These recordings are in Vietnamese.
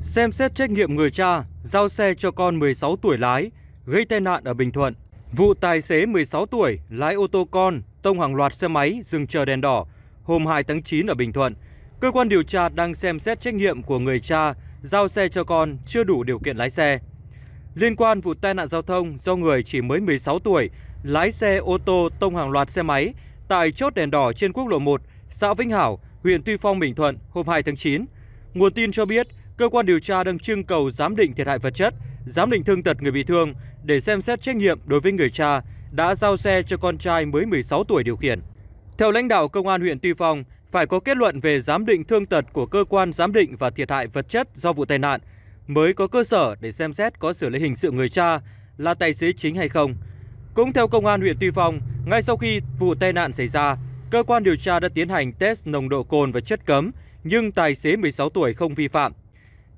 Xem xét trách nhiệm người cha, giao xe cho con 16 tuổi lái, gây tai nạn ở Bình Thuận. Vụ tài xế 16 tuổi lái ô tô con tông hàng loạt xe máy dừng chờ đèn đỏ hôm 2 tháng 9 ở Bình Thuận. Cơ quan điều tra đang xem xét trách nhiệm của người cha giao xe cho con chưa đủ điều kiện lái xe. Liên quan vụ tai nạn giao thông do người chỉ mới 16 tuổi lái xe ô tô tông hàng loạt xe máy tại chốt đèn đỏ trên quốc lộ 1, xã Vĩnh Hảo, huyện Tuy Phong, Bình Thuận hôm 2 tháng 9. Nguồn tin cho biết, cơ quan điều tra đang trưng cầu giám định thiệt hại vật chất, giám định thương tật người bị thương để xem xét trách nhiệm đối với người cha đã giao xe cho con trai mới 16 tuổi điều khiển. Theo lãnh đạo công an huyện Tuy Phong, phải có kết luận về giám định thương tật của cơ quan giám định và thiệt hại vật chất do vụ tai nạn mới có cơ sở để xem xét có xử lý hình sự người cha là tài xế chính hay không. Cũng theo công an huyện Tuy Phong, ngay sau khi vụ tai nạn xảy ra, cơ quan điều tra đã tiến hành test nồng độ cồn và chất cấm, nhưng tài xế 16 tuổi không vi phạm.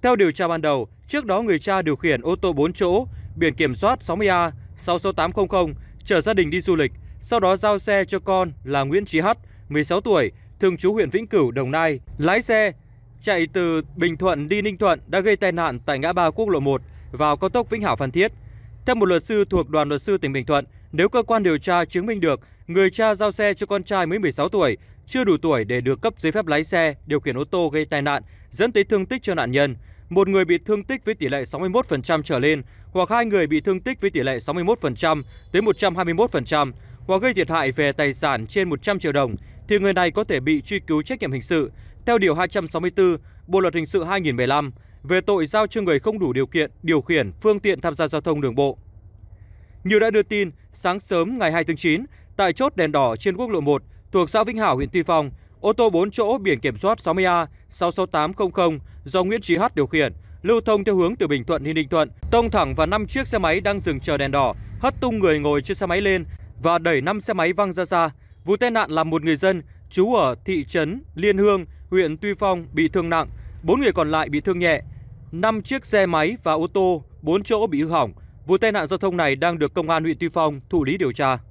Theo điều tra ban đầu, trước đó người cha điều khiển ô tô 4 chỗ, biển kiểm soát 60A 66800 chở gia đình đi du lịch, sau đó giao xe cho con là Nguyễn Chí Hắt, 16 tuổi, thường trú huyện Vĩnh Cửu, Đồng Nai, lái xe chạy từ Bình Thuận đi Ninh Thuận đã gây tai nạn tại ngã ba quốc lộ 1 vào cao tốc Vĩnh Hảo Phan Thiết. Theo một luật sư thuộc đoàn luật sư tỉnh Bình Thuận, nếu cơ quan điều tra chứng minh được người cha giao xe cho con trai mới 16 tuổi, chưa đủ tuổi để được cấp giấy phép lái xe, điều khiển ô tô gây tai nạn, dẫn tới thương tích cho nạn nhân, một người bị thương tích với tỷ lệ 61% trở lên hoặc hai người bị thương tích với tỷ lệ 61% tới 121% hoặc gây thiệt hại về tài sản trên 100 triệu đồng thì người này có thể bị truy cứu trách nhiệm hình sự theo điều 264 Bộ luật hình sự 2015 về tội giao cho người không đủ điều kiện điều khiển phương tiện tham gia giao thông đường bộ. Như đã đưa tin, sáng sớm ngày 2 tháng 9, tại chốt đèn đỏ trên quốc lộ 1 thuộc xã Vĩnh Hảo, huyện Tuy Phong, ô tô 4 chỗ biển kiểm soát 60A 66800 do Nguyễn Trí Hát điều khiển, lưu thông theo hướng từ Bình Thuận đi Ninh Thuận, tông thẳng vào 5 chiếc xe máy đang dừng chờ đèn đỏ, hất tung người ngồi trên xe máy lên và đẩy 5 xe máy văng ra xa. Vụ tai nạn làm một người dân trú ở thị trấn Liên Hương, huyện Tuy Phong bị thương nặng, 4 người còn lại bị thương nhẹ, 5 chiếc xe máy và ô tô 4 chỗ bị hư hỏng, Vụ tai nạn giao thông này đang được Công an huyện Tuy Phong thụ lý điều tra.